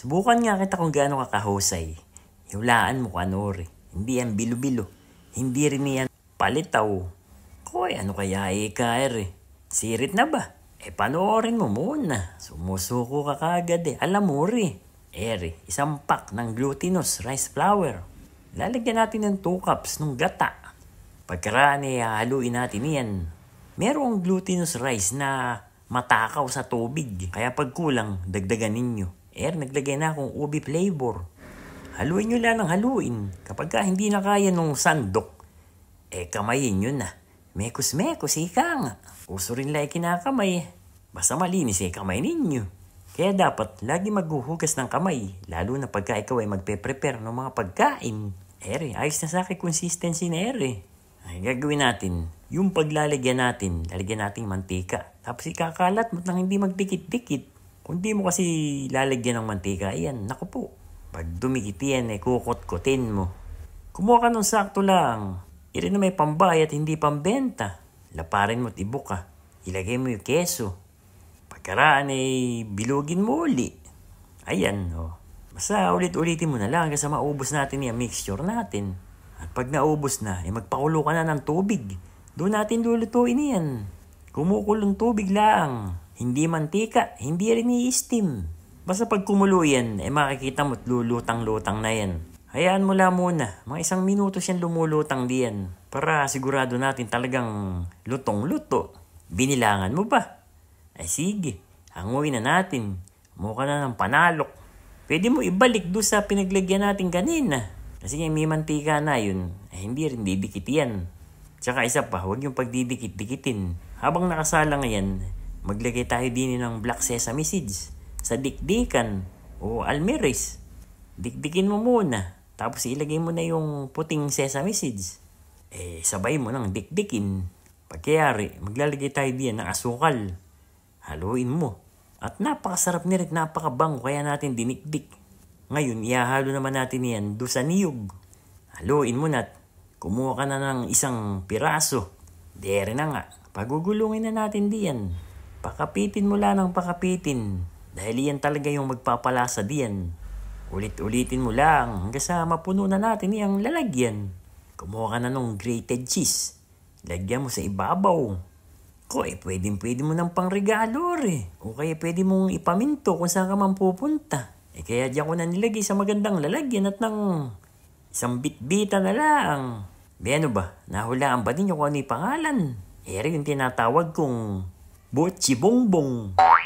Subukan nga kita kung gaano ka kahusay. Hiwalaan mo kanore. Hindi yan bilo-bilo. Hindi rin yan palitaw. Koy, ano kaya ikair eh, eh? Sirit na ba? Eh, panoorin mo muna. Sumusuko ka kagad eh. Alam mo rin. Ere, isang pack ng glutinous rice flour. Lalagyan natin ng 2 cups ng gata. Pagkaraan eh, haluin natin yan. Merong glutinous rice na matakaw sa tubig. Kaya pag kulang, dagdagan ninyo air, naglagay na akong ubi flavor. Haluin nyo lang ng haluin. Kapag ka hindi na kaya nung sandok, eh kamayin nyo na. Mekos-mekos, ikang. nga. Uso rin lang kinakamay. Basta malinis eh kamay ninyo. Kaya dapat lagi maghuhugas ng kamay, lalo na pagka ikaw ay magpe-prepare ng mga pagkain. Ere, ayos na sa akin consistency na ere. Ay, gagawin natin, yung paglalagyan natin, lalagyan natin mantika. Tapos ikakalat mo nang hindi magdikit-dikit. Kung di mo kasi lalagyan ng mantika, yan, naku po. Pag dumikit yan, eh, kukot-kutin mo. Kumuha ka ng sakto lang. Iri na may pambay at hindi pambenta. Laparin mo't at ibuka. Ilagay mo yung keso. Pagkaraan ay eh, bilugin mo uli. Ayan, oh. Basta ulit-ulitin mo na lang hanggang maubos natin yung mixture natin. At pag naubos na, eh magpakulo ka na ng tubig. Doon natin lulutuin yan. Kumukulong tubig lang. Hindi mantika, hindi rin i-steam. Basta pag kumulo yan, eh makikita mo't lulutang-lutang na yan. Hayaan mo lang muna, mga isang minuto siyang lumulutang diyan para sigurado natin talagang lutong-luto. Binilangan mo ba? Ay sige, hanguin na natin. Mukha na ng panalok. Pwede mo ibalik do sa pinaglagyan natin kanina. Kasi yung may mantika na yun, ay eh, hindi rin didikit yan. Tsaka isa pa, huwag yung pagdidikit-dikitin. Habang nakasala ngayon, Maglagay tayo din ng black sesame seeds sa dikdikan o almiris. Dikdikin mo muna. Tapos ilagay mo na yung puting sesame seeds. Eh, sabay mo nang dikdikin. Pagkayari, maglalagay tayo din ng asukal. Haluin mo. At napakasarap ni Rick, napakabango kaya natin dinikdik. Ngayon, iahalo naman natin yan do sa niyog. Haluin mo na't kumuha ka na ng isang piraso. Dere na nga, pagugulungin na natin diyan. Pakapitin mo lang ng pakapitin dahil iyan talaga yung magpapalasa diyan. Ulit-ulitin mo lang hanggang sa mapuno na natin iyang lalagyan. Kumuha ka na nung grated cheese. Lagyan mo sa ibabaw. Ko, eh, pwedeng pwede mo ng pangregalo re. O kaya pwede mong ipaminto kung saan ka man pupunta. Eh, kaya diyan ko na nilagay sa magandang lalagyan at ng isang bitbita na lang. Be, ano ba? Nahulaan ba din yung kung ano yung pangalan? Eh yung tinatawag kong Bote bombom.